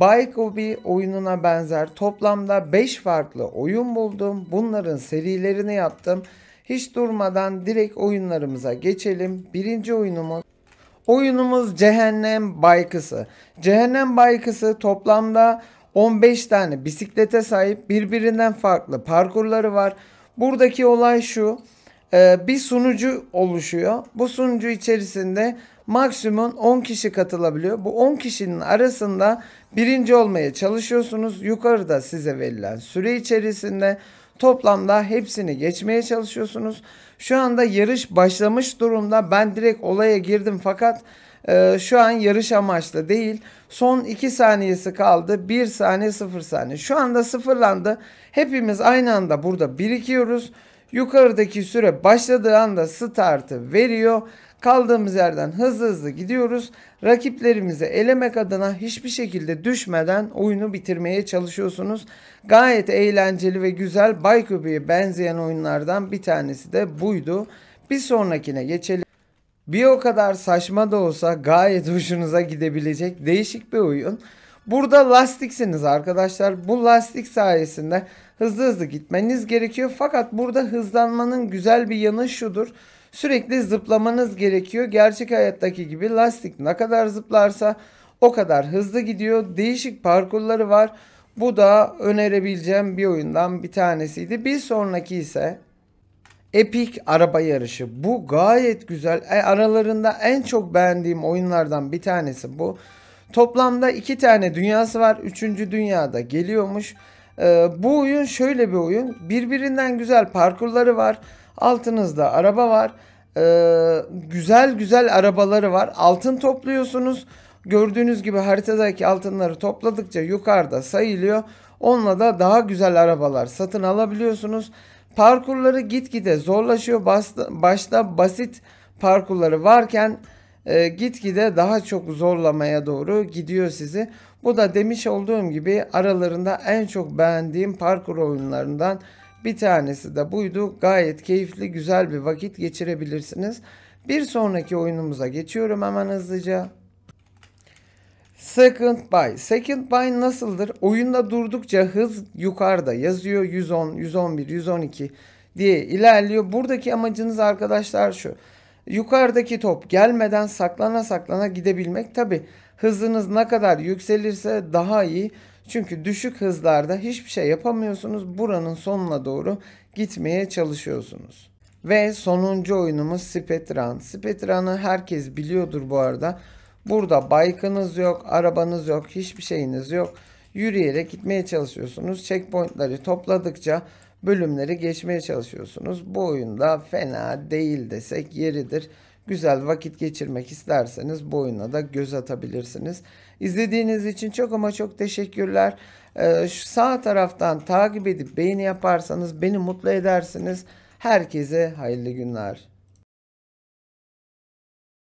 Baikobi oyununa benzer toplamda 5 farklı oyun buldum. Bunların serilerini yaptım. Hiç durmadan direkt oyunlarımıza geçelim. Birinci oyunumuz Oyunumuz Cehennem Baykısı. Cehennem Baykısı toplamda 15 tane bisiklete sahip birbirinden farklı parkurları var. Buradaki olay şu. Ee, bir sunucu oluşuyor. Bu sunucu içerisinde maksimum 10 kişi katılabiliyor. Bu 10 kişinin arasında birinci olmaya çalışıyorsunuz. Yukarıda size verilen süre içerisinde toplamda hepsini geçmeye çalışıyorsunuz. Şu anda yarış başlamış durumda. Ben direkt olaya girdim fakat e, şu an yarış amaçlı değil. Son 2 saniyesi kaldı. 1 saniye 0 saniye. Şu anda sıfırlandı. Hepimiz aynı anda burada birikiyoruz. Yukarıdaki süre başladığı anda startı veriyor. Kaldığımız yerden hızlı hızlı gidiyoruz. Rakiplerimizi elemek adına hiçbir şekilde düşmeden oyunu bitirmeye çalışıyorsunuz. Gayet eğlenceli ve güzel Bay Köpeği benzeyen oyunlardan bir tanesi de buydu. Bir sonrakine geçelim. Bir o kadar saçma da olsa gayet hoşunuza gidebilecek değişik bir oyun. Burada lastiksiniz arkadaşlar. Bu lastik sayesinde hızlı hızlı gitmeniz gerekiyor. Fakat burada hızlanmanın güzel bir yanı şudur. Sürekli zıplamanız gerekiyor. Gerçek hayattaki gibi lastik ne kadar zıplarsa o kadar hızlı gidiyor. Değişik parkurları var. Bu da önerebileceğim bir oyundan bir tanesiydi. Bir sonraki ise Epic araba yarışı. Bu gayet güzel. E, aralarında en çok beğendiğim oyunlardan bir tanesi bu. Toplamda iki tane dünyası var. Üçüncü dünyada geliyormuş. Ee, bu oyun şöyle bir oyun. Birbirinden güzel parkurları var. Altınızda araba var. Ee, güzel güzel arabaları var. Altın topluyorsunuz. Gördüğünüz gibi haritadaki altınları topladıkça yukarıda sayılıyor. Onunla da daha güzel arabalar satın alabiliyorsunuz. Parkurları gitgide zorlaşıyor. başta basit parkurları varken e, gitgide daha çok zorlamaya doğru gidiyor sizi. Bu da demiş olduğum gibi aralarında en çok beğendiğim parkur oyunlarından bir tanesi de buydu. Gayet keyifli güzel bir vakit geçirebilirsiniz. Bir sonraki oyunumuza geçiyorum hemen hızlıca. Second buy. Second buy nasıldır? Oyunda durdukça hız yukarıda yazıyor. 110, 111, 112 diye ilerliyor. Buradaki amacınız arkadaşlar şu. Yukarıdaki top gelmeden saklana saklana gidebilmek tabi hızınız ne kadar yükselirse daha iyi. Çünkü düşük hızlarda hiçbir şey yapamıyorsunuz. Buranın sonuna doğru gitmeye çalışıyorsunuz. Ve sonuncu oyunumuz Spetran. Spetran'ı herkes biliyordur bu arada. Burada baykınız yok, arabanız yok, hiçbir şeyiniz yok. Yürüyerek gitmeye çalışıyorsunuz. Checkpointları topladıkça bölümleri geçmeye çalışıyorsunuz. Bu oyunda fena değil desek yeridir. Güzel vakit geçirmek isterseniz bu oyuna da göz atabilirsiniz. İzlediğiniz için çok ama çok teşekkürler. Ee, şu sağ taraftan takip edip beğeni yaparsanız beni mutlu edersiniz. Herkese hayırlı günler.